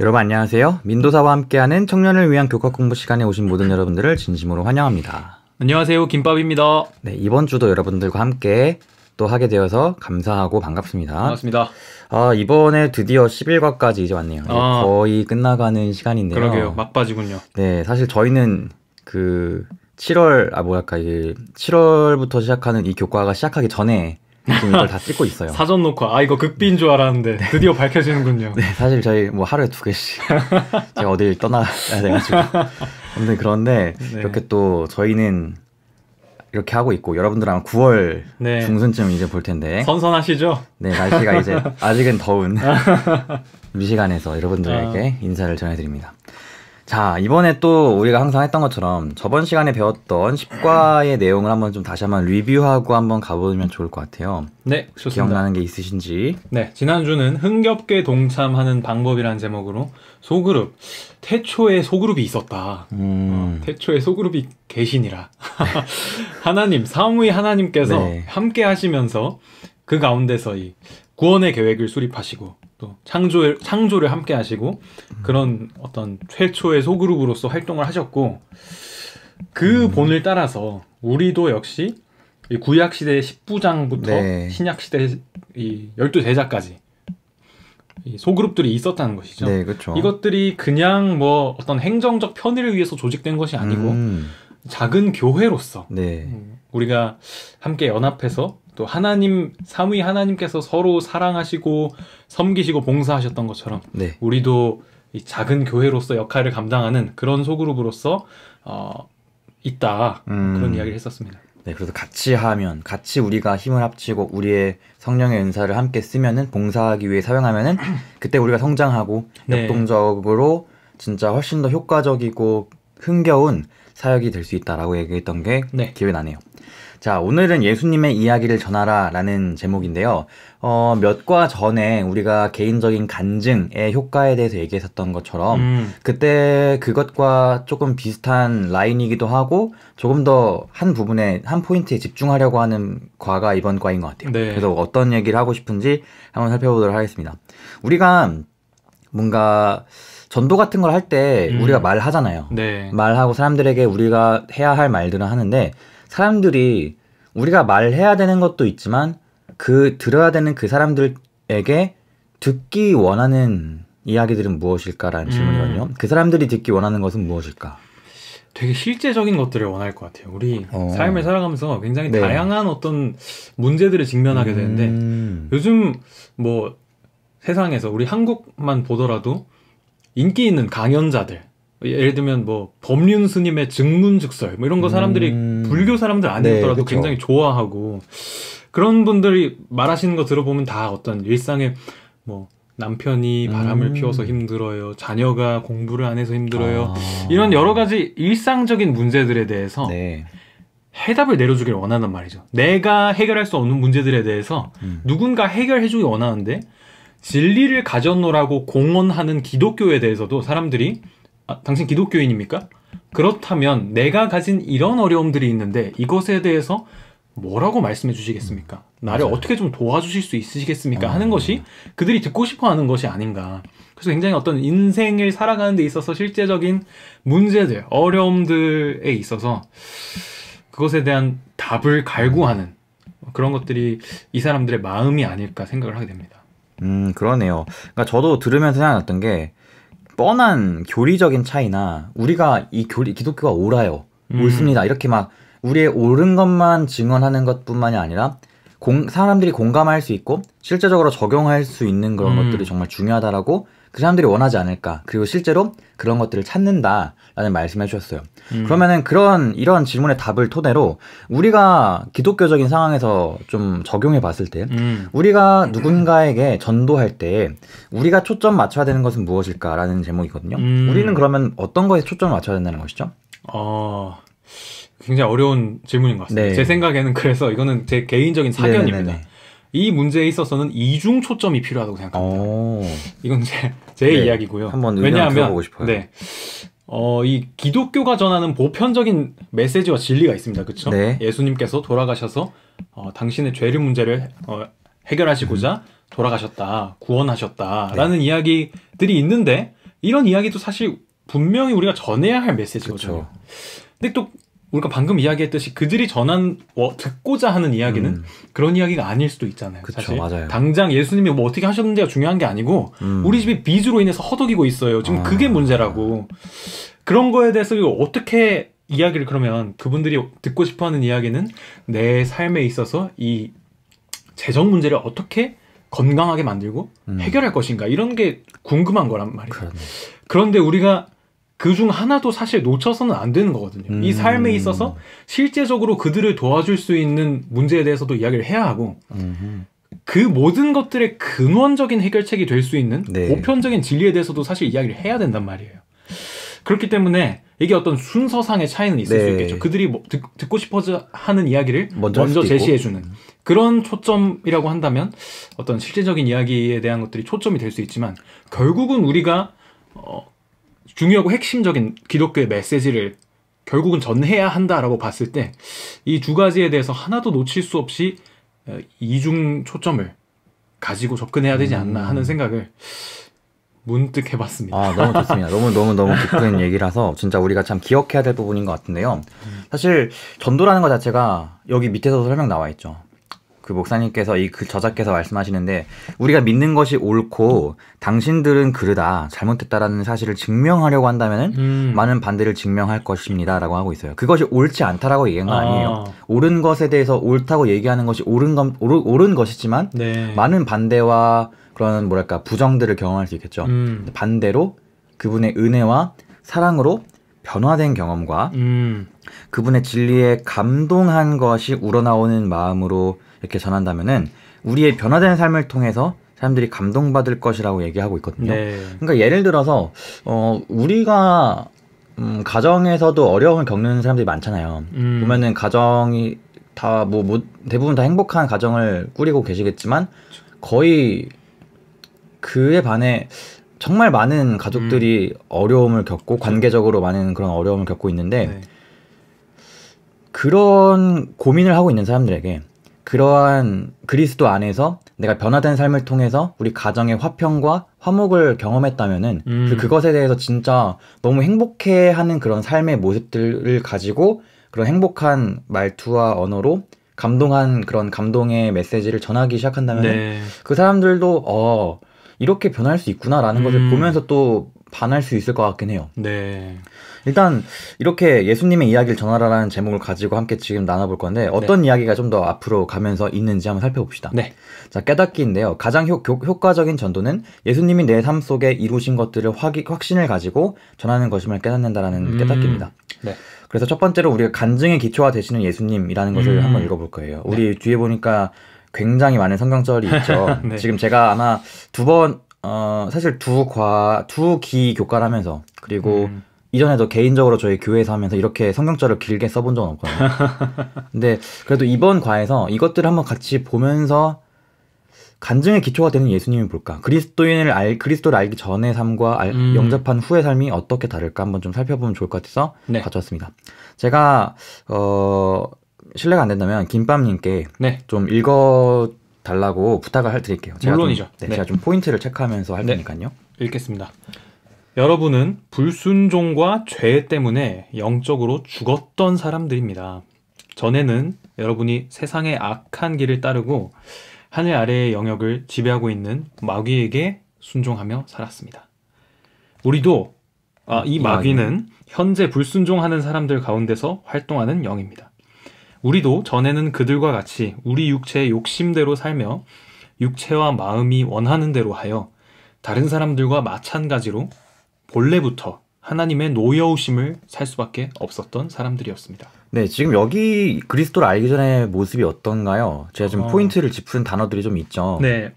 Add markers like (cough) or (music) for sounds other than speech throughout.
여러분 안녕하세요. 민도사와 함께하는 청년을 위한 교과 공부 시간에 오신 모든 여러분들을 진심으로 환영합니다. 안녕하세요. 김밥입니다. 네, 이번 주도 여러분들과 함께 또 하게 되어서 감사하고 반갑습니다. 반갑습니다. 아, 이번에 드디어 11과까지 이제 왔네요. 아. 거의 끝나가는 시간인데요. 그러게요. 막바지군요. 네, 사실 저희는 그 7월 아 뭐랄까 이 7월부터 시작하는 이 교과가 시작하기 전에 지금 이걸 다 찍고 있어요. (laughs) 사전 녹화. 아 이거 극빈인줄 알았는데 네. 드디어 밝혀지는군요. 네, 사실 저희 뭐 하루에 두 개씩 (laughs) 제가 어딜 떠나야 돼가지고. 아무 그런데 네. 이렇게 또 저희는 이렇게 하고 있고 여러분들은 9월 네. 중순쯤 이제 볼 텐데 선선하시죠? 네 날씨가 이제 (laughs) 아직은 더운 미시간에서 여러분들에게 아. 인사를 전해드립니다. 자, 이번에 또 우리가 항상 했던 것처럼 저번 시간에 배웠던 10과의 내용을 한번 좀 다시 한번 리뷰하고 한번 가보면 좋을 것 같아요. 네, 좋습니다. 기억나는 게 있으신지. 네, 지난주는 흥겹게 동참하는 방법이라는 제목으로 소그룹, 태초에 소그룹이 있었다. 음. 어, 태초에 소그룹이 계시니라. (laughs) 하나님, 사무의 하나님께서 네. 함께 하시면서 그 가운데서 이 구원의 계획을 수립하시고 또 창조를 창조를 함께 하시고 그런 어떤 최초의 소그룹으로서 활동을 하셨고 그 음. 본을 따라서 우리도 역시 구약 시대의 10부장부터 네. 신약 시대이 12제자까지 이 소그룹들이 있었다는 것이죠. 네, 그렇죠. 이것들이 그냥 뭐 어떤 행정적 편의를 위해서 조직된 것이 아니고 음. 작은 교회로서 네. 음, 우리가 함께 연합해서 또 하나님 삼위 하나님께서 서로 사랑하시고 섬기시고 봉사하셨던 것처럼 네. 우리도 이 작은 교회로서 역할을 감당하는 그런 소그룹으로서 어, 있다 음. 그런 이야기를 했었습니다. 네, 그래서 같이 하면 같이 우리가 힘을 합치고 우리의 성령의 은사를 함께 쓰면은 봉사하기 위해 사용하면은 (clears throat) 그때 우리가 성장하고 네. 역동적으로 진짜 훨씬 더 효과적이고 흥겨운 사역이 될 수 있다라고 얘기했던 게 네. 기억이 나네요. 자, 오늘은 예수님의 이야기를 전하라 라는 제목인데요. 어, 몇 과 전에 우리가 개인적인 간증의 효과에 대해서 얘기했었던 것처럼 음. 그때 그것과 조금 비슷한 라인이기도 하고 조금 더 한 부분에, 한 포인트에 집중하려고 하는 과가 이번 과인 것 같아요. 네. 그래서 어떤 얘기를 하고 싶은지 한번 살펴보도록 하겠습니다. 우리가 뭔가 전도 같은 걸 할때 음. 우리가 말하잖아요. 네. 말하고 사람들에게 우리가 해야 할 말들을 하는데 사람들이 우리가 말해야 되는 것도 있지만 그 들어야 되는 그 사람들에게 듣기 원하는 이야기들은 무엇일까라는 음. 질문이거든요. 그 사람들이 듣기 원하는 것은 무엇일까? 되게 실제적인 것들을 원할 것 같아요. 우리 어. 삶을 살아가면서 굉장히 네. 다양한 어떤 문제들을 직면하게 음. 되는데 요즘 뭐 세상에서 우리 한국만 보더라도 인기 있는 강연자들 예를 들면 뭐 법륜 스님의 증문즉설 뭐 이런 거 사람들이 음... 불교 사람들 네, 아니더라도 네, 굉장히 좋아하고 그런 분들이 말하시는 거 들어보면 다 어떤 일상의 뭐 남편이 바람을 음... 피워서 힘들어요. 자녀가 공부를 안 해서 힘들어요. 아... 이런 여러 가지 일상적인 문제들에 대해서 네. 해답을 내려주길 원하는 말이죠. 내가 해결할 수 없는 문제들에 대해서 음. 누군가 해결해주길 원하는데 진리를 가졌노라고 공언하는 기독교에 대해서도 사람들이 아, 당신 기독교인입니까? 그렇다면 내가 가진 이런 어려움들이 있는데 이것에 대해서 뭐라고 말씀해 주시겠습니까? 나를 맞아요. 어떻게 좀 도와주실 수 있으시겠습니까? 하는 음. 것이 그들이 듣고 싶어 하는 것이 아닌가. 그래서 굉장히 어떤 인생을 살아가는 데 있어서 실제적인 문제들, 어려움들에 있어서 그것에 대한 답을 갈구하는 그런 것들이 이 사람들의 마음이 아닐까 생각을 하게 됩니다. 음, 그러네요. 그러니까 저도 들으면서 생각났던 게 뻔한 교리적인 차이나 우리가 이 교리 기독교가 옳아요 음. 옳습니다 이렇게 막 우리의 옳은 것만 증언하는 것뿐만이 아니라 공, 사람들이 공감할 수 있고 실제적으로 적용할 수 있는 그런 음. 것들이 정말 중요하다라고 그 사람들이 원하지 않을까 그리고 실제로 그런 것들을 찾는다라는 말씀해 주셨어요. 음. 그러면은 그런 이런 질문의 답을 토대로 우리가 기독교적인 상황에서 좀 적용해 봤을 때 음. 우리가 누군가에게 전도할 때 우리가 초점 맞춰야 되는 것은 무엇일까라는 제목이거든요. 음. 우리는 그러면 어떤 것에 초점을 맞춰야 된다는 것이죠? 어. 굉장히 어려운 질문인 것 같습니다. 네. 제 생각에는 그래서 이거는 제 개인적인 사견입니다. 네네네 네, 네, 네. 이 문제에 있어서는 이중 초점이 필요하다고 생각합니다. 오. 어. 이건 제, 제 네. 이야기고요. 한번 왜냐하면 네. 어, 이 기독교가 전하는 보편적인 메시지와 진리가 있습니다. 그렇죠? 네. 예수님께서 돌아가셔서 어, 당신의 죄류 문제를 어, 해결하시고자 음. 돌아가셨다. 구원하셨다라는 네. 이야기들이 있는데 이런 이야기도 사실 분명히 우리가 전해야 할 메시지거든요. 그쵸. 근데 또 우리가 방금 이야기했듯이 그들이 전한 어, 듣고자 하는 이야기는 음. 그런 이야기가 아닐 수도 있잖아요. 그쵸, 사실 맞아요. 당장 예수님이 뭐 어떻게 하셨는데가 중요한 게 아니고 음. 우리 집이 빚으로 인해서 허덕이고 있어요. 지금 아. 그게 문제라고 그런 거에 대해서 어떻게 이야기를 그러면 그분들이 듣고 싶어하는 이야기는 내 삶에 있어서 이 재정 문제를 어떻게 건강하게 만들고 음. 해결할 것인가 이런 게 궁금한 거란 말이에요. 그러네. 그런데 우리가 그중 하나도 사실 놓쳐서는 안 되는 거거든요. 음. 이 삶에 있어서 실제적으로 그들을 도와줄 수 있는 문제에 대해서도 이야기를 해야 하고 음. 그 모든 것들의 근원적인 해결책이 될 수 있는 네. 보편적인 진리에 대해서도 사실 이야기를 해야 된단 말이에요. 그렇기 때문에 이게 어떤 순서상의 차이는 있을 네. 수 있겠죠. 그들이 뭐 듣, 고 싶어서 하는 이야기를 먼저, 먼저 제시해주는 그런 초점이라고 한다면 어떤 실제적인 이야기에 대한 것들이 초점이 될 수 있지만 결국은 우리가 어, 중요하고 핵심적인 기독교의 메시지를 결국은 전해야 한다라고 봤을 때 이 두 가지에 대해서 하나도 놓칠 수 없이 어, 이중 초점을 가지고 접근해야 되지 않나 음. 하는 생각을 문득 해봤습니다. 아, 너무 좋습니다. 너무 너무 너무 기쁜 얘기라서 진짜 우리가 참 기억해야 될 부분인 것 같은데요. 음. 사실 전도라는 것 자체가 여기 밑에서 설명 나와 있죠. 그 목사님께서 이 그 저자께서 말씀하시는데 우리가 믿는 것이 옳고 당신들은 그르다 잘못됐다라는 사실을 증명하려고 한다면 음. 많은 반대를 증명할 것입니다라고 하고 있어요. 그것이 옳지 않다라고 얘기한 거 아. 아니에요. 옳은 것에 대해서 옳다고 얘기하는 것이 옳은 건 옳은, 옳은 것이지만 네. 많은 반대와 그런 뭐랄까 부정들을 경험할 수 있겠죠. 음. 반대로 그분의 은혜와 사랑으로 변화된 경험과 음. 그분의 진리에 감동한 것이 우러나오는 마음으로 이렇게 전한다면은 우리의 변화된 삶을 통해서 사람들이 감동받을 것이라고 얘기하고 있거든요. 네. 그러니까 예를 들어서 어 우리가 음 가정에서도 어려움을 겪는 사람들이 많잖아요. 음. 보면은 가정이 다뭐 뭐, 대부분 다 행복한 가정을 꾸리고 계시겠지만 거의 그에 반해 정말 많은 가족들이 음. 어려움을 겪고 관계적으로 많은 그런 어려움을 겪고 있는데 네. 그런 고민을 하고 있는 사람들에게 그러한 그리스도 안에서 내가 변화된 삶을 통해서 우리 가정의 화평과 화목을 경험했다면은 음. 그 그것에 대해서 진짜 너무 행복해하는 그런 삶의 모습들을 가지고 그런 행복한 말투와 언어로 감동한 그런 감동의 메시지를 전하기 시작한다면 네. 그 사람들도 어 이렇게 변할 수 있구나라는 음. 것을 보면서 또 반할 수 있을 것 같긴 해요. 네. 일단 이렇게 예수님의 이야기를 전하라라는 제목을 가지고 함께 지금 나눠볼 건데 어떤 네. 이야기가 좀 더 앞으로 가면서 있는지 한번 살펴봅시다. 네. 자 깨닫기인데요. 가장 효, 과적인 전도는 예수님이 내 삶 속에 이루신 것들을 확이, 확신을 가지고 전하는 것임을 깨닫는다라는 음. 깨닫기입니다. 네. 그래서 첫 번째로 우리가 간증의 기초가 되시는 예수님이라는 것을 음. 한번 읽어볼 거예요. 네. 우리 뒤에 보니까 굉장히 많은 성경절이 있죠. (laughs) 네. 지금 제가 아마 두 번, 어, 사실 두 과, 두 기 교과를 하면서, 그리고 음. 이전에도 개인적으로 저희 교회에서 하면서 이렇게 성경절을 길게 써본 적은 없거든요. (laughs) 근데 그래도 이번 과에서 이것들을 한번 같이 보면서 간증의 기초가 되는 예수님이 볼까? 그리스도인을 알 그리스도를 알기 전의 삶과 알, 음. 영접한 후의 삶이 어떻게 다를까 한번 좀 살펴보면 좋을 것 같아서 네. 가져왔습니다. 제가 어 실례가 안 된다면 김밥님께 네. 좀 읽어 달라고 부탁을 할 드릴게요. 물론이죠. 좀, 네, 네. 제가 좀 포인트를 체크하면서 할 네. 테니까요. 읽겠습니다. 여러분은 불순종과 죄 때문에 영적으로 죽었던 사람들입니다. 전에는 여러분이 세상의 악한 길을 따르고 하늘 아래의 영역을 지배하고 있는 마귀에게 순종하며 살았습니다. 우리도 아, 이 마귀는 현재 불순종하는 사람들 가운데서 활동하는 영입니다. 우리도 전에는 그들과 같이 우리 육체의 욕심대로 살며 육체와 마음이 원하는 대로 하여 다른 사람들과 마찬가지로 본래부터 하나님의 노여우심을 살 수밖에 없었던 사람들이었습니다. 네, 지금 여기 그리스도를 알기 전의 모습이 어떤가요? 제가 지 어... 포인트를 짚은 단어들이 좀 있죠. 네.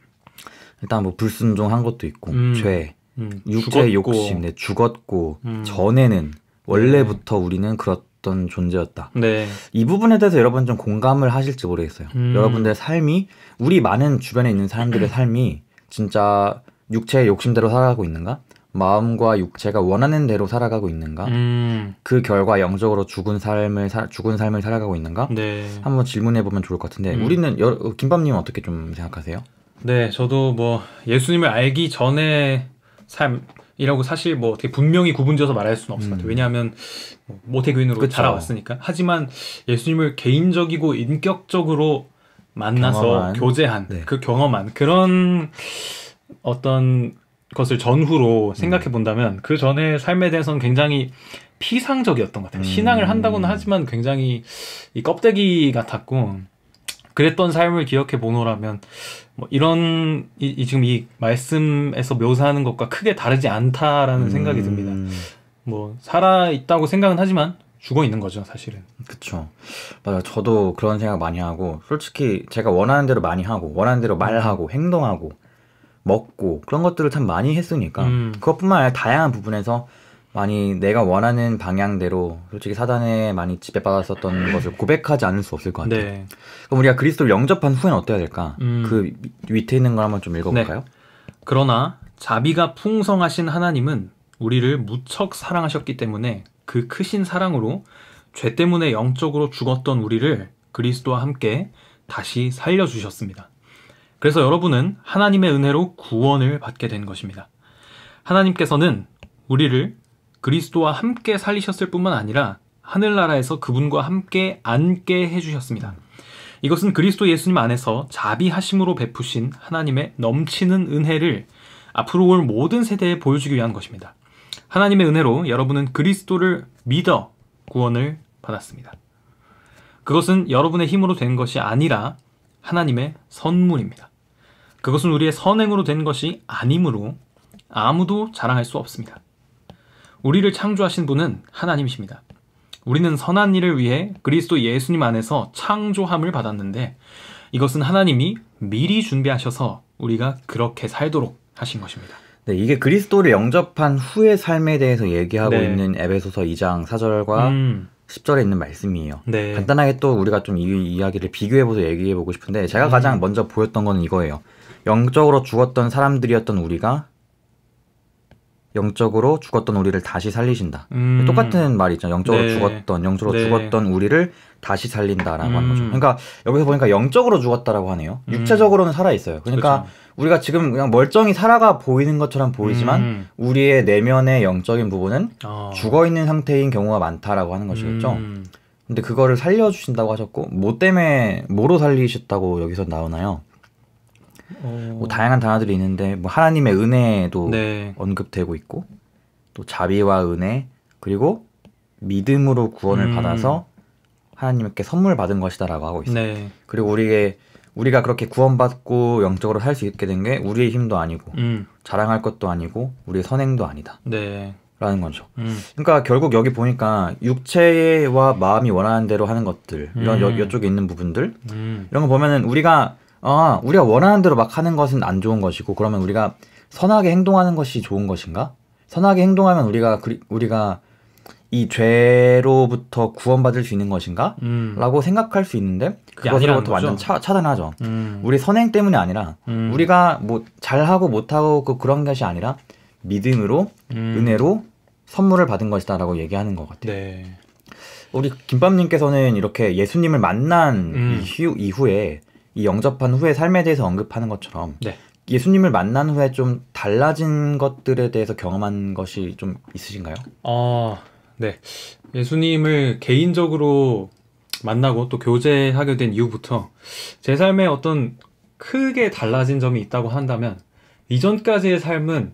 일단 뭐 불순종한 것도 있고 음, 죄, 음, 육체의 죽었고, 욕심, 네, 죽었고 음. 전에는 원래부터 네. 우리는 그렇던 존재였다. 네. 이 부분에 대해서 여러분 좀 공감을 하실지 모르겠어요. 음. 여러분들 삶이 우리 많은 주변에 있는 사람들의 (clears throat) 삶이 진짜 육체의 욕심대로 살아가고 있는가? 마음과 육체가 원하는 대로 살아가고 있는가? 음. 그 결과 영적으로 죽은 삶을 사, 죽은 삶을 살아가고 있는가? 네. 한번 질문해 보면 좋을 것 같은데 음. 우리는 김밥님은 어떻게 좀 생각하세요? 네, 저도 뭐 예수님을 알기 전에 삶이라고 사실 뭐 어떻게 분명히 구분지어서 말할 수는 없을 음. 것 같아요. 음. 왜냐하면 뭐 모태교인으로 그쵸. 자라왔으니까. 하지만 예수님을 개인적이고 인격적으로 만나서 경험한. 교제한 네. 그 경험한 그런 어떤 것을 전후로 음. 생각해 본다면 그전에 삶에 대해서는 굉장히 피상적이었던 것 같아요. 신앙을 음. 한다고는 하지만 굉장히 이 껍데기 같았고 그랬던 삶을 기억해 보노라면 뭐 이런 이, 이, 지금 이 말씀에서 묘사하는 것과 크게 다르지 않다라는 생각이 음. 듭니다. 뭐 살아 있다고 생각은 하지만 죽어 있는 거죠, 사실은. 그렇죠. 맞아요. 저도 그런 생각 많이 하고 솔직히 제가 원하는 대로 많이 하고 원하는 대로 말하고 행동하고 먹고 그런 것들을 참 많이 했으니까 음. 그것뿐만 아니라 다양한 부분에서 많이 내가 원하는 방향대로 솔직히 사단에 많이 지배받았었던 (laughs) 것을 고백하지 않을 수 없을 것 같아요. 네. 그럼 우리가 그리스도를 영접한 후에는 어때야 될까? 음. 그 밑에 있는 걸 한번 좀 읽어볼까요? 네. 그러나 자비가 풍성하신 하나님은 우리를 무척 사랑하셨기 때문에 그 크신 사랑으로 죄 때문에 영적으로 죽었던 우리를 그리스도와 함께 다시 살려주셨습니다. 그래서 여러분은 하나님의 은혜로 구원을 받게 된 것입니다. 하나님께서는 우리를 그리스도와 함께 살리셨을 뿐만 아니라 하늘나라에서 그분과 함께 앉게 해주셨습니다. 이것은 그리스도 예수님 안에서 자비하심으로 베푸신 하나님의 넘치는 은혜를 앞으로 올 모든 세대에 보여주기 위한 것입니다. 하나님의 은혜로 여러분은 그리스도를 믿어 구원을 받았습니다. 그것은 여러분의 힘으로 된 것이 아니라 하나님의 선물입니다. 그것은 우리의 선행으로 된 것이 아니므로 아무도 자랑할 수 없습니다. 우리를 창조하신 분은 하나님이십니다. 우리는 선한 일을 위해 그리스도 예수님 안에서 창조함을 받았는데 이것은 하나님이 미리 준비하셔서 우리가 그렇게 살도록 하신 것입니다. 네, 이게 그리스도를 영접한 후의 삶에 대해서 얘기하고 네. 있는 에베소서 2장 4절과 음. 10절에 있는 말씀이에요. 네. 간단하게 또 우리가 좀 이 이야기를 비교해보서 얘기해보고 싶은데 제가 가장 음. 먼저 보였던 건 이거예요. 영적으로 죽었던 사람들이었던 우리가 영적으로 죽었던 우리를 다시 살리신다. 음. 똑같은 말이 죠 영적으로 네. 죽었던, 영적으로 네. 죽었던 우리를 다시 살린다라고 음. 하는 거죠. 그러니까 여기서 보니까 영적으로 죽었다라고 하네요. 음. 육체적으로는 살아 있어요. 그러니까 그렇죠. 우리가 지금 그냥 멀쩡히 살아가 보이는 것처럼 보이지만 음. 우리의 내면의 영적인 부분은 어. 아. 죽어 있는 상태인 경우가 많다라고 하는 것이겠죠. 음. 근데 그거를 살려주신다고 하셨고 뭐 때문에 뭐로 살리셨다고 여기서 나오나요? 어. 뭐 다양한 단어들이 있는데 뭐 하나님의 은혜도 네. 언급되고 있고 또 자비와 은혜 그리고 믿음으로 구원을 음... 받아서 하나님께 선물 받은 것이다라고 하고 있어요. 네. 그리고 우리의 우리가 그렇게 구원받고 영적으로 살 수 있게 된 게 우리의 힘도 아니고 음. 자랑할 것도 아니고 우리의 선행도 아니다. 네. 라는 거죠. 음. 그러니까 결국 여기 보니까 육체와 마음이 원하는 대로 하는 것들 이런 음. 여, 쪽에 있는 부분들 음. 이런 거 보면은 우리가 아, 우리가 원하는 대로 막 하는 것은 안 좋은 것이고, 그러면 우리가 선하게 행동하는 것이 좋은 것인가? 선하게 행동하면 우리가, 그리, 우리가 이 죄로부터 구원받을 수 있는 것인가? 음. 라고 생각할 수 있는데, 그것으로부터 완전 차, 차단하죠. 음. 우리 선행 때문이 아니라, 음. 우리가 뭐 잘하고 못하고 그 그런 것이 아니라, 믿음으로, 음. 은혜로 선물을 받은 것이다 라고 얘기하는 것 같아요. 네. 우리 김밥님께서는 이렇게 예수님을 만난 음. 이후, 이후에 이 영접한 후에 삶에 대해서 언급하는 것처럼 네. 예수님을 만난 후에 좀 달라진 것들에 대해서 경험한 것이 좀 있으신가요? 어, 네. 예수님을 개인적으로 만나고 또 교제하게 된 이후부터 제 삶에 어떤 크게 달라진 점이 있다고 한다면 이전까지의 삶은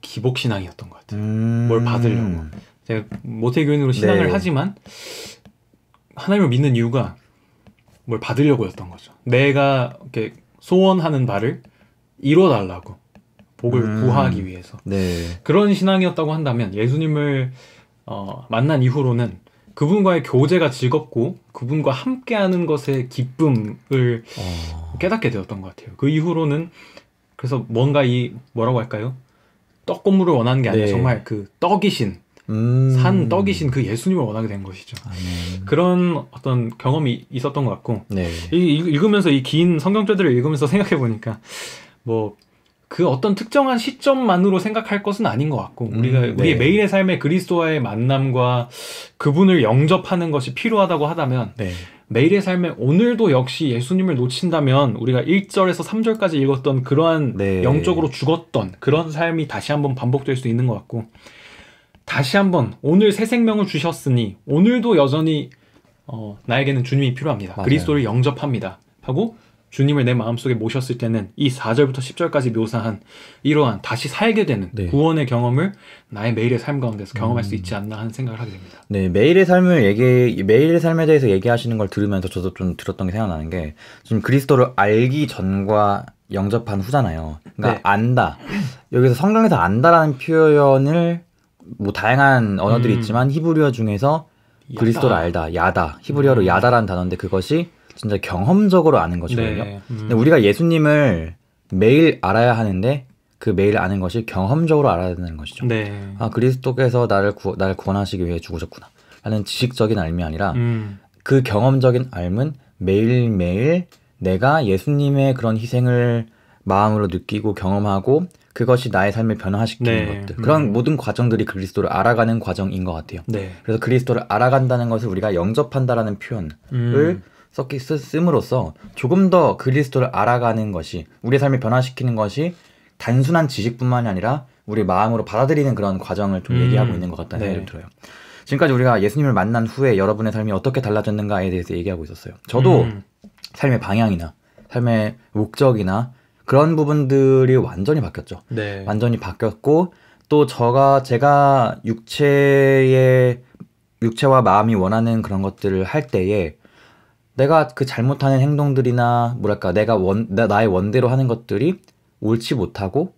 기복신앙이었던 것 같아요. 음... 뭘 받으려고. 제가 모태교인으로 신앙을 네. 하지만 하나님을 믿는 이유가 뭘 받으려고 했던 거죠. 내가 이렇게 소원하는 바를 이뤄달라고 복을 음, 구하기 위해서 네. 그런 신앙이었다고 한다면 예수님을 어, 만난 이후로는 그분과의 교제가 즐겁고 그분과 함께하는 것의 기쁨을 어... 깨닫게 되었던 것 같아요. 그 이후로는 그래서 뭔가 이 뭐라고 할까요? 떡고물을 원하는 게 아니라 네. 정말 그 떡이신 음. 산 떡이신 그 예수님을 원하게 된 것이죠. 아, 네. 그런 어떤 경험이 있었던 것 같고 네. 읽으면서 이 긴 성경절들을 읽으면서 생각해 보니까 뭐. 그 어떤 특정한 시점만으로 생각할 것은 아닌 것 같고 음, 우리가 음, 네. 우리의 매일의 삶에 그리스도와의 만남과 그분을 영접하는 것이 필요하다고 하다면 네. 매일의 삶에 오늘도 역시 예수님을 놓친다면 우리가 1절에서 3절까지 읽었던 그러한 네. 영적으로 죽었던 그런 삶이 다시 한번 반복될 수 있는 것 같고 다시 한번 오늘 새 생명을 주셨으니 오늘도 여전히 어, 나에게는 주님이 필요합니다. 맞아요. 그리스도를 영접합니다. 하고 주님을 내 마음속에 모셨을 때는 이 4절부터 10절까지 묘사한 이러한 다시 살게 되는 네. 구원의 경험을 나의 매일의 삶 가운데서 경험할 음. 수 있지 않나 하는 생각을 하게 됩니다. 네, 매일의 삶을 얘기 매일의 삶에 대해서 얘기하시는 걸 들으면서 저도 좀 들었던 게 생각나는 게 지금 그리스도를 알기 전과 영접한 후잖아요. 그러니까 네. 안다. 여기서 성경에서 안다라는 표현을 뭐 다양한 언어들이 음. 있지만 히브리어 중에서 야다. 그리스도를 알다, 야다, 히브리어로 음. 야다라는 단어인데 그것이 진짜 경험적으로 아는 것이거든요. 네. 음. 근데 우리가 예수님을 매일 알아야 하는데 그 매일 아는 것이 경험적으로 알아야 되는 것이죠. 네. 아 그리스도께서 나를 구, 나를 구원하시기 위해 죽으셨구나. 라는 지식적인 알미 아니라 음. 그 경험적인 알은 매일매일 내가 예수님의 그런 희생을 마음으로 느끼고 경험하고 그것이 나의 삶을 변화시키는 네. 것들 음. 그런 음. 모든 과정들이 그리스도를 알아가는 과정인 것 같아요. 네. 그래서 그리스도를 알아간다는 것을 우리가 영접한다라는 표현을 음. 썼기 쓰으로써 조금 더 그리스도를 알아가는 것이 우리 삶을 변화시키는 것이 단순한 지식뿐만이 아니라 우리 마음으로 받아들이는 그런 과정을 좀 음. 얘기하고 있는 것 같다는 네. 생각이 들어요. 지금까지 우리가 예수님을 만난 후에 여러분의 삶이 어떻게 달라졌는가에 대해서 얘기하고 있었어요. 저도 음. 삶의 방향이나 삶의 목적이나 그런 부분들이 완전히 바뀌었죠. 네. 완전히 바뀌었고 또 저가 제가 육체의 육체와 마음이 원하는 그런 것들을 할 때에 내가 그 잘못하는 행동들이나 뭐랄까 내가 원 나, 나의 원대로 하는 것들이 옳지 못하고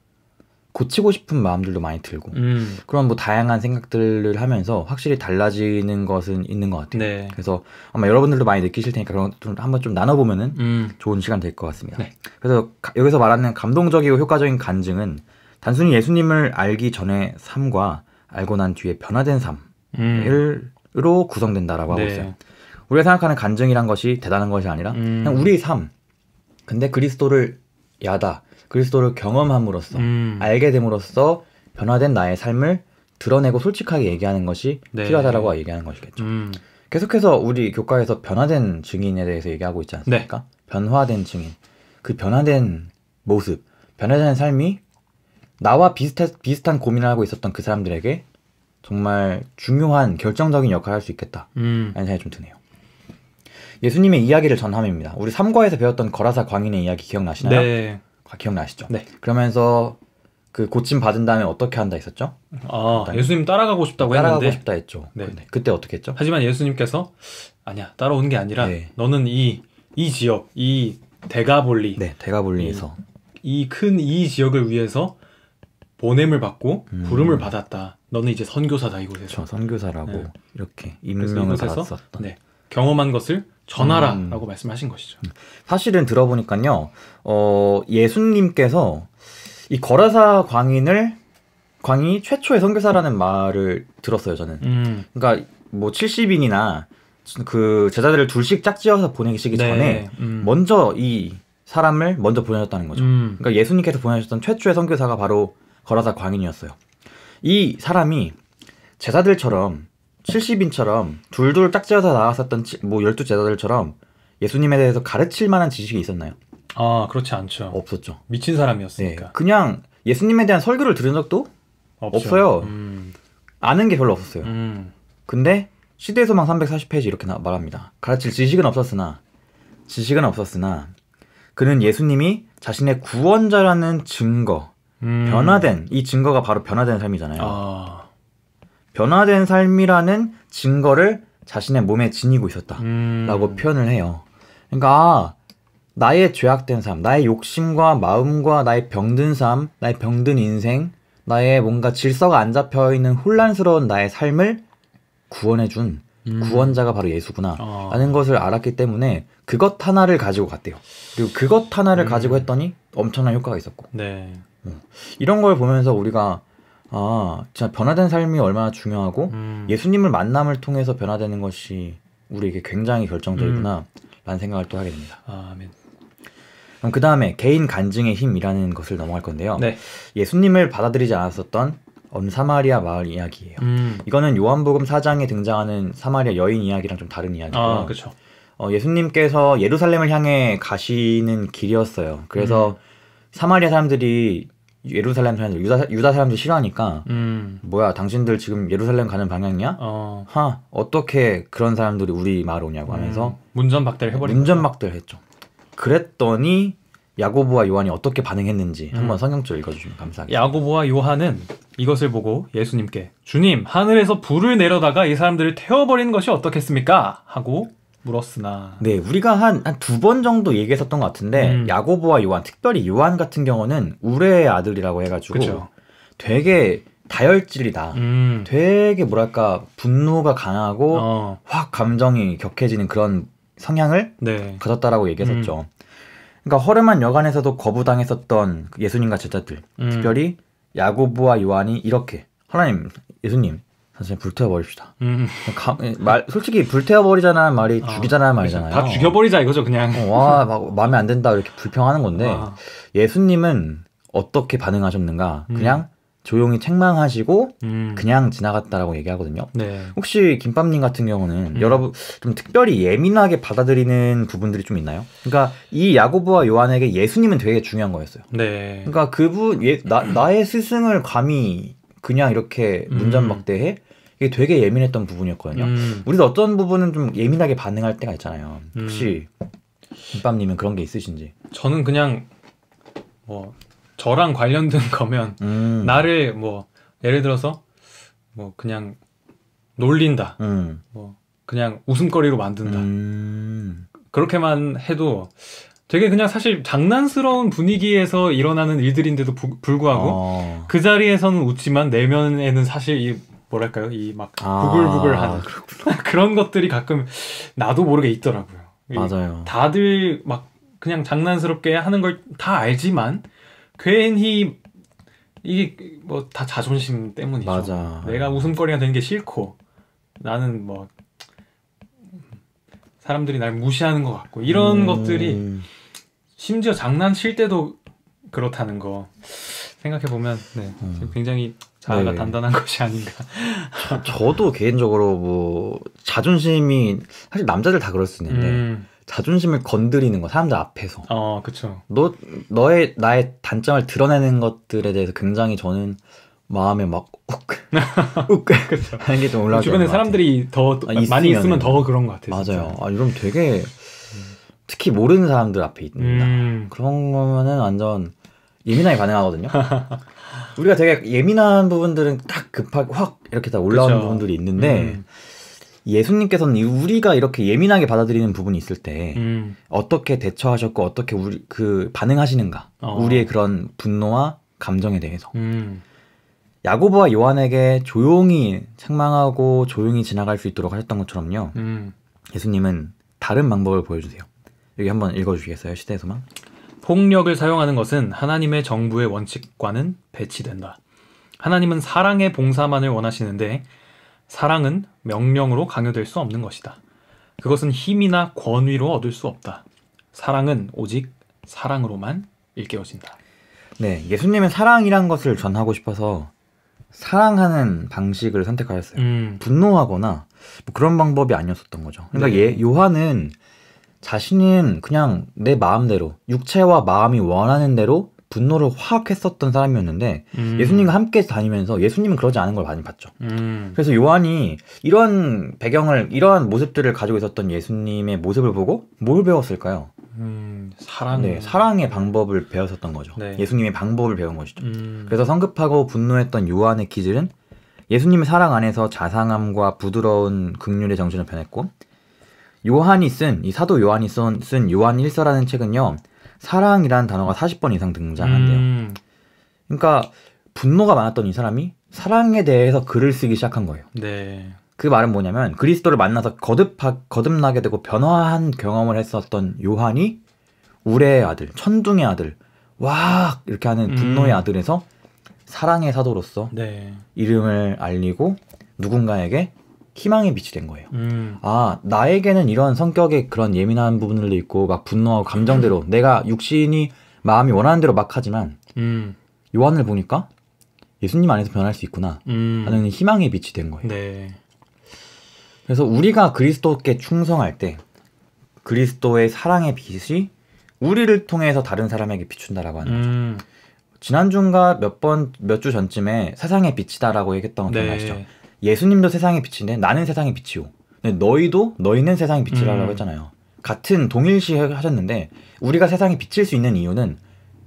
고치고 싶은 마음들도 많이 들고 음. 그런 뭐 다양한 생각들을 하면서 확실히 달라지는 것은 있는 것 같아요. 네. 그래서 아마 여러분들도 많이 느끼실 테니까 그런 좀 한번 좀 나눠보면은 음. 좋은 시간 될 것 같습니다. 네. 그래서 가, 여기서 말하는 감동적이고 효과적인 간증은 단순히 예수님을 알기 전에 삶과 알고 난 뒤에 변화된 삶을 음. 로 구성된다라고 하고 네. 있어요. 우리가 생각하는 간증이란 것이 대단한 것이 아니라 음. 그냥 우리의 삶. 근데 그리스도를 야다 그리스도를 경험함으로써 음. 알게 됨으로써 변화된 나의 삶을 드러내고 솔직하게 얘기하는 것이 네. 필요하다라고 얘기하는 것이겠죠. 음. 계속해서 우리 교과에서 변화된 증인에 대해서 얘기하고 있지 않습니까? 네. 변화된 증인. 그 변화된 모습, 변화된 삶이 나와 비슷해, 비슷한 고민을 하고 있었던 그 사람들에게 정말 중요한 결정적인 역할을 할 수 있겠다. 음. 라는 생각이 좀 드네요. 예수님의 이야기를 전함입니다. 우리 삼과에서 배웠던 거라사 광인의 이야기 기억나시나요? 네. 아, 기억나시죠? 네. 그러면서 그 고침 받은 다음에 어떻게 한다 했었죠? 아, 예수님 따라가고 싶다고 했는데 따라가고 싶다 했죠. 네. 그때 어떻게 했죠? 하지만 예수님께서 아니야 따라오는 게 아니라 네. 너는 이 이 지역 이 대가볼리 네 대가볼리에서 이 큰이 이 지역을 위해서 보냄을 받고 음. 부름을 받았다. 너는 이제 선교사다 이곳에서. 그쵸, 그렇죠. 선교사라고 네. 이렇게 임명을 받았었던. 네. 경험한 것을 전하라라고 음. 말씀하신 것이죠. 음. 사실은 들어보니까요, 어, 예수님께서 이 거라사 광인을 광이 최초의 선교사라는 말을 들었어요 저는. 음. 그러니까 뭐 70인이나 그 제자들을 둘씩 짝지어서 보내시기 네. 전에 음. 먼저 이 사람을 먼저 보내셨다는 거죠. 음. 그러니까 예수님께서 보내셨던 최초의 선교사가 바로 거라사 광인이었어요. 이 사람이 제자들처럼 70인처럼 둘둘 짝지어서 나왔었던 뭐 열두 제자들처럼 예수님에 대해서 가르칠 만한 지식이 있었나요? 아 그렇지 않죠. 없었죠. 미친 사람이었으니까. 네. 그냥 예수님에 대한 설교를 들은 적도 없죠. 없어요 음. 아는 게 별로 없었어요. 음. 근데 시대소망 340페이지 이렇게 말합니다. 가르칠 지식은 없었으나 지식은 없었으나 그는 예수님이 자신의 구원자라는 증거 음. 변화된 이 증거가 바로 변화된 삶이잖아요. 아. 변화된 삶이라는 증거를 자신의 몸에 지니고 있었다라고 음. 표현을 해요. 그러니까 아, 나의 죄악된 삶, 나의 욕심과 마음과 나의 병든 삶, 나의 병든 인생, 나의 뭔가 질서가 안 잡혀 있는 혼란스러운 나의 삶을 구원해준 음. 구원자가 바로 예수구나라는 아. 어. 것을 알았기 때문에 그것 하나를 가지고 갔대요. 그리고 그것 하나를 음. 가지고 했더니 엄청난 효과가 있었고. 네. 어. 이런 걸 보면서 우리가 아, 진짜 변화된 삶이 얼마나 중요하고 음. 예수님을 만남을 통해서 변화되는 것이 우리에게 굉장히 결정적이구나 음. 라는 생각을 또 하게 됩니다. 아멘. 그럼 그 다음에 개인 간증의 힘이라는 것을 넘어갈 건데요. 네. 예수님을 받아들이지 않았었던 엄사마리아 마을 이야기예요. 음. 이거는 요한복음 4장에 등장하는 사마리아 여인 이야기랑 좀 다른 이야기고요. 아, 그렇죠. 어, 예수님께서 예루살렘을 향해 가시는 길이었어요. 그래서 음. 사마리아 사람들이 예루살렘 사람 유다 유다 사람들 싫어하니까 음. 뭐야 당신들 지금 예루살렘 가는 방향이야? 어. 하 어떻게 그런 사람들이 우리 마을 오냐고 하면서 음. 문전박대를 해버린 문전박대를 했죠. 그랬더니 야고보와 요한이 어떻게 반응했는지 음. 한번 성경절 읽어주시면 감사하겠습니다. 야고보와 요한은 이것을 보고 예수님께 주님 하늘에서 불을 내려다가 이 사람들을 태워버리는 것이 어떻겠습니까? 하고 물었으나 네 우리가 한 한 두 번 정도 얘기했었던 것 같은데 음. 야고보와 요한 특별히 요한 같은 경우는 우레의 아들이라고 해가지고 그쵸. 되게 다혈질이다. 음. 되게 뭐랄까 분노가 강하고 어. 확 감정이 격해지는 그런 성향을 네. 가졌다라고 얘기했었죠. 음. 그러니까 허름한 여간에서도 거부당했었던 예수님과 제자들, 음. 특별히 야고보와 요한이 이렇게 하나님, 예수님, 선생님 불태워버립시다. 음. 가, 예, 말, 솔직히 불태워버리자는 말이 어, 죽이자는 말이잖아요. 다 죽여버리자 이거죠 그냥. 어, 와, 막 마음에 안 든다 이렇게 불평하는 건데 와. 아. 예수님은 어떻게 반응하셨는가? 음. 그냥 조용히 책망하시고 음. 그냥 지나갔다라고 얘기하거든요. 네. 혹시 김밥님 같은 경우는 음. 여러분 좀 특별히 예민하게 받아들이는 부분들이 좀 있나요? 그러니까 이 야고보와 요한에게 예수님은 되게 중요한 거였어요. 네. 그러니까 그분 예, 나, 나의 스승을 감히 그냥 이렇게 문전막대해 음. 이게 되게 예민했던 부분이었거든요. 음. 우리도 어떤 부분은 좀 예민하게 반응할 때가 있잖아요. 음. 혹시 김밥님은 그런 게 있으신지? 저는 그냥 뭐 저랑 관련된 (laughs) 거면 음. 나를 뭐 예를 들어서 뭐 그냥 놀린다 음. 뭐 그냥 웃음거리로 만든다 음. 그렇게만 해도 되게 그냥 사실 장난스러운 분위기에서 일어나는 일들인데도 부, 불구하고 어. 그 자리에서는 웃지만 내면에는 사실 이 뭐랄까요 이 막 부글부글한 아, (laughs) 그런 것들이 가끔 나도 모르게 있더라고요. 맞아요. 다들 막 그냥 장난스럽게 하는 걸 다 알지만 괜히 이게 뭐 다 자존심 때문이죠. 맞아. 내가 웃음거리가 되는 게 싫고 나는 뭐 사람들이 날 무시하는 것 같고 이런 음... 것들이 심지어 장난칠 때도 그렇다는 거 생각해 보면 네, 음. 굉장히 자아가 네. 단단한 것이 아닌가. 저, 도 개인적으로 뭐 자존심이 사실 남자들 다 그럴 수 있는데 음. 자존심을 건드리는 거 사람들 앞에서. 어, 그렇죠. 너 너의 나의 단점을 드러내는 것들에 대해서 굉장히 저는 마음에 막 욱, (laughs) 욱 하는 게 좀 올라. 주변에 사람들이 더 아, 많이 있으면 더 그런 것 같아요. 맞아요. 진짜. 아, 이런 되게 특히 모르는 사람들 앞에 있는다. 음. 그런 거면은 완전 예민하게 반응하거든요. (laughs) 우리가 되게 예민한 부분들은 딱 급하게 확 이렇게 다 올라오는 그쵸. 부분들이 있는데 음. 예수님께서는 우리가 이렇게 예민하게 받아들이는 부분이 있을 때 음. 어떻게 대처하셨고 어떻게 우리 그 반응하시는가 어. 우리의 그런 분노와 감정에 대해서 음. 야고보와 요한에게 조용히 책망하고 조용히 지나갈 수 있도록 하셨던 것처럼요 음. 예수님은 다른 방법을 보여주세요 여기 한번 읽어주시겠어요 시대에서만 폭력을 사용하는 것은 하나님의 정부의 원칙과는 배치된다. 하나님은 사랑의 봉사만을 원하시는데 사랑은 명령으로 강요될 수 없는 것이다. 그것은 힘이나 권위로 얻을 수 없다. 사랑은 오직 사랑으로만 일깨워진다. 네, 예수님은 사랑이란 것을 전하고 싶어서 사랑하는 방식을 선택하였어요. 음. 분노하거나 뭐 그런 방법이 아니었었던 거죠. 그러니까 네. 예, 요한은 자신은 그냥 내 마음대로 육체와 마음이 원하는 대로 분노를 확 했었던 사람이었는데 음. 예수님과 함께 다니면서 예수님은 그러지 않은 걸 많이 봤죠. 음. 그래서 요한이 이런 배경을 이러한 모습들을 가지고 있었던 예수님의 모습을 보고 뭘 배웠을까요? 음, 사랑. 네, 사랑의 방법을 배웠었던 거죠. 네. 예수님의 방법을 배운 것이죠. 음. 그래서 성급하고 분노했던 요한의 기질은 예수님의 사랑 안에서 자상함과 부드러운 극률의 정신을 변했고 요한이 쓴, 이 사도 요한이 쓴, 쓴 요한 일서라는 책은요, 사랑이라는 단어가 40번 이상 등장한대요. 음. 그러니까 분노가 많았던 이 사람이 사랑에 대해서 글을 쓰기 시작한 거예요. 네. 그 말은 뭐냐면 그리스도를 만나서 거듭하, 거듭나게 되고 변화한 경험을 했었던 요한이 우레의 아들, 천둥의 아들, 와 이렇게 하는 음. 분노의 음. 아들에서 사랑의 사도로서 네. 이름을 알리고 누군가에게 희망의 빛이 된 거예요. 음. 아, 나에게는 이런 성격의 그런 예민한 부분들도 있고, 막 분노하고 감정대로, (laughs) 내가 육신이 마음이 원하는 대로 막 하지만, 음. 요한을 보니까 예수님 안에서 변할 수 있구나. 음. 하는 희망의 빛이 된 거예요. 네. 그래서 우리가 그리스도께 충성할 때, 그리스도의 사랑의 빛이 우리를 통해서 다른 사람에게 비춘다라고 하는 거죠. 음. 지난주인가 몇 번, 몇 주 전쯤에 세상의 빛이다라고 얘기했던 거 네. 기억나시죠? 네. 예수님도 세상의 빛인데 나는 세상의 빛이요. 네, 너희도 너희는 세상의 빛이라고 음. 했잖아요. 같은 동일시 하셨는데 우리가 세상에 비칠 수 있는 이유는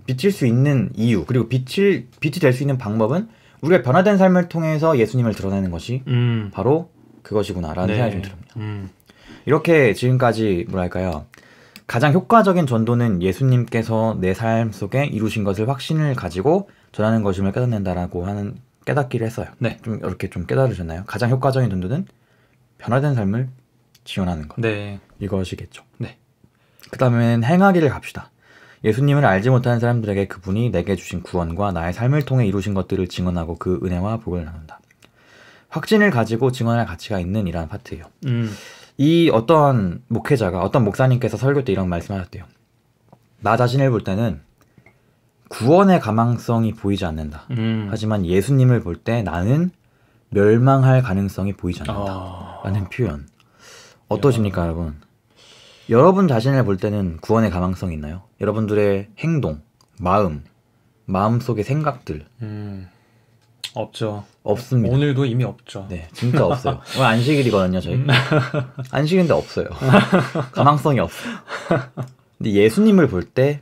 비칠 수 있는 이유 그리고 비칠 빛이 될 수 있는 방법은 우리가 변화된 삶을 통해서 예수님을 드러내는 것이 음. 바로 그것이구나라는 네. 생각이 좀 듭니다. 음. 이렇게 지금까지 뭐랄까요 가장 효과적인 전도는 예수님께서 내 삶 속에 이루신 것을 확신을 가지고 전하는 것임을 깨닫는다라고 하는 깨닫기를 했어요. 네. 좀 이렇게 좀 깨달으셨나요? 가장 효과적인 돈도는 변화된 삶을 지원하는 것. 네. 이것이겠죠. 네. 그다음엔 행하기를 갑시다. 예수님을 알지 못하는 사람들에게 그분이 내게 주신 구원과 나의 삶을 통해 이루신 것들을 증언하고 그 은혜와 복을 나눈다. 확신을 가지고 증언할 가치가 있는 이라 파트예요. 음. 이 어떤 목회자가 어떤 목사님께서 설교 때 이런 말씀하셨대요. 나 자신을 볼 때는 구원의 가망성이 보이지 않는다. 음. 하지만 예수님을 볼 때 나는 멸망할 가능성이 보이지 않는다라는 아. 표현. 어떠십니까, 야. 여러분? 여러분 자신을 볼 때는 구원의 가망성이 있나요? 여러분들의 행동, 마음, 마음 속의 생각들. 음. 없죠. 없습니다. 오늘도 이미 없죠. 네, 진짜 없어요. (laughs) 오늘 안식일이거든요, 저희. 음. 안식인데 없어요. (laughs) 가망성이 없어요. 근데 예수님을 볼때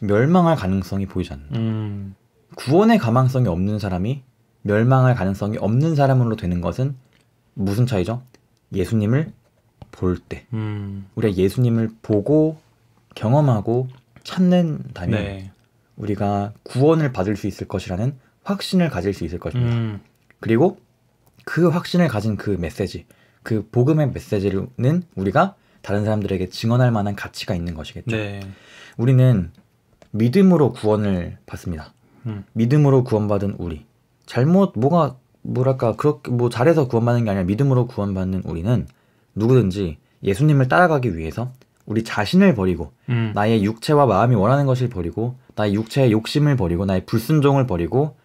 멸망할 가능성이 보이지 않는다. 음. 구원의 가망성이 없는 사람이 멸망할 가능성이 없는 사람으로 되는 것은 무슨 차이죠? 예수님을 볼 때. 음. 우리가 예수님을 보고 경험하고 찾는다면 네. 우리가 구원을 받을 수 있을 것이라는 확신을 가질 수 있을 것입니다. 음. 그리고 그 확신을 가진 그 메시지, 그 복음의 메시지는 우리가 다른 사람들에게 증언할 만한 가치가 있는 것이겠죠. 네. 우리는 믿음으로 구원을 받습니다. 음. 믿음으로 구원받은 우리. 잘못 뭐가 뭐랄까 그렇게 뭐 잘해서 구원받는 게 아니라 믿음으로 구원받는 우리는 누구든지 예수님을 따라가기 위해서 우리 자신을 버리고 음. 나의 육체와 마음이 원하는 것을 버리고 나의 육체의 욕심을 버리고 나의 불순종을 버리고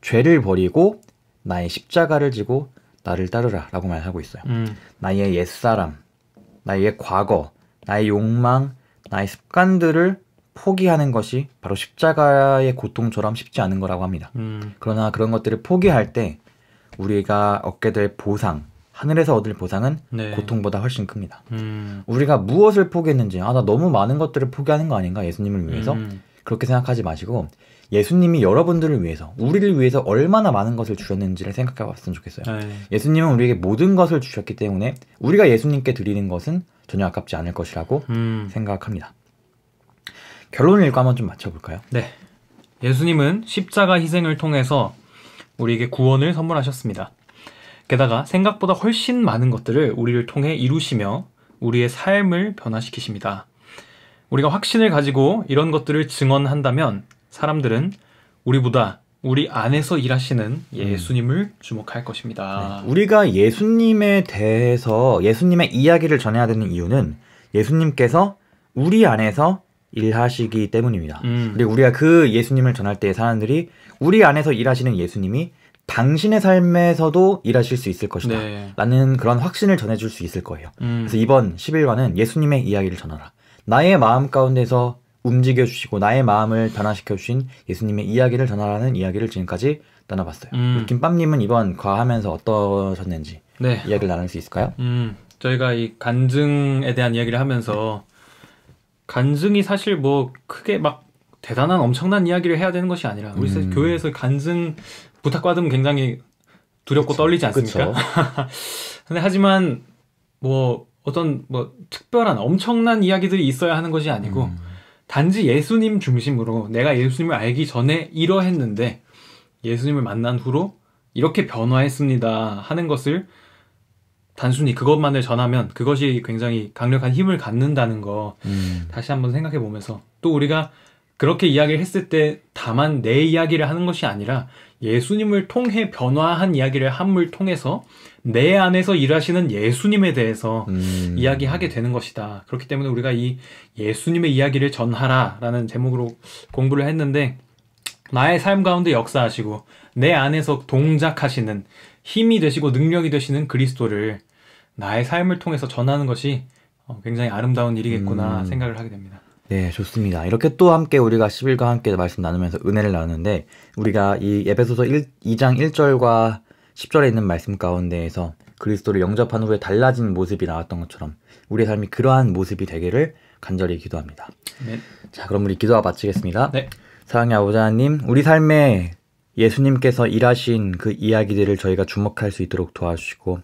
죄를 버리고 나의 십자가를 지고 나를 따르라라고 말하고 있어요. 음. 나의 옛사람, 나의 과거, 나의 욕망, 나의 습관들을 포기하는 것이 바로 십자가의 고통처럼 쉽지 않은 거라고 합니다. 음. 그러나 그런 것들을 포기할 때 우리가 얻게 될 보상, 하늘에서 얻을 보상은 네. 고통보다 훨씬 큽니다. 음. 우리가 무엇을 포기했는지, 아, 나 너무 많은 것들을 포기하는 거 아닌가, 예수님을 위해서. 음. 그렇게 생각하지 마시고, 예수님이 여러분들을 위해서, 우리를 위해서 얼마나 많은 것을 주셨는지를 생각해 봤으면 좋겠어요. 네. 예수님은 우리에게 모든 것을 주셨기 때문에, 우리가 예수님께 드리는 것은 전혀 아깝지 않을 것이라고 음. 생각합니다. 결론을 읽고 한번 좀 맞춰볼까요? 네. 예수님은 십자가 희생을 통해서 우리에게 구원을 선물하셨습니다. 게다가 생각보다 훨씬 많은 것들을 우리를 통해 이루시며 우리의 삶을 변화시키십니다. 우리가 확신을 가지고 이런 것들을 증언한다면 사람들은 우리보다 우리 안에서 일하시는 예수님을 음. 주목할 것입니다. 네. 우리가 예수님에 대해서 예수님의 이야기를 전해야 되는 이유는 예수님께서 우리 안에서 일하시기 때문입니다. 음. 그리고 우리가 그 예수님을 전할 때 사람들이 우리 안에서 일하시는 예수님이 당신의 삶에서도 일하실 수 있을 것이다. 네. 라는 그런 확신을 전해줄 수 있을 거예요. 음. 그래서 이번 11관은 예수님의 이야기를 전하라. 나의 마음 가운데서 움직여주시고 나의 마음을 변화시켜주신 예수님의 이야기를 전하라는 이야기를 지금까지 나눠봤어요. 음. 김밥님은 이번 과하면서 어떠셨는지 네. 이야기를 나눌 수 있을까요? 음, 저희가 이 간증에 대한 이야기를 하면서 간증이 사실 뭐 크게 막 대단한 엄청난 이야기를 해야 되는 것이 아니라 우리 음. 교회에서 간증 부탁받으면 굉장히 두렵고 그쵸, 떨리지 않습니까? (laughs) 근데 하지만 뭐 어떤 뭐 특별한 엄청난 이야기들이 있어야 하는 것이 아니고 음. 단지 예수님 중심으로 내가 예수님을 알기 전에 이러했는데 예수님을 만난 후로 이렇게 변화했습니다 하는 것을 단순히 그것만을 전하면 그것이 굉장히 강력한 힘을 갖는다는 거 음. 다시 한번 생각해 보면서 또 우리가 그렇게 이야기를 했을 때 다만 내 이야기를 하는 것이 아니라 예수님을 통해 변화한 이야기를 함을 통해서 내 안에서 일하시는 예수님에 대해서 음. 이야기하게 되는 것이다. 그렇기 때문에 우리가 이 예수님의 이야기를 전하라라는 제목으로 공부를 했는데 나의 삶 가운데 역사하시고 내 안에서 동작하시는 힘이 되시고 능력이 되시는 그리스도를 나의 삶을 통해서 전하는 것이 어, 굉장히 아름다운 일이겠구나 음. 생각을 하게 됩니다. 네, 좋습니다. 이렇게 또 함께 우리가 10일과 함께 말씀 나누면서 은혜를 나누는데 우리가 이 에베소서 1, 2장 1절과 10절에 있는 말씀 가운데에서 그리스도를 영접한 후에 달라진 모습이 나왔던 것처럼 우리의 삶이 그러한 모습이 되기를 간절히 기도합니다. 네. 자, 그럼 우리 기도와 마치겠습니다. 네. 사랑의 아버지 하나님, 우리 삶에 예수님께서 일하신 그 이야기들을 저희가 주목할 수 있도록 도와주시고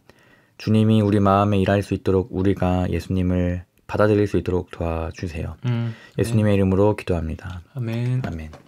주님이 우리 마음에 일할 수 있도록 우리가 예수님을 받아들일 수 있도록 도와주세요. 음, 네. 예수님의 이름으로 기도합니다. 아멘. 아멘.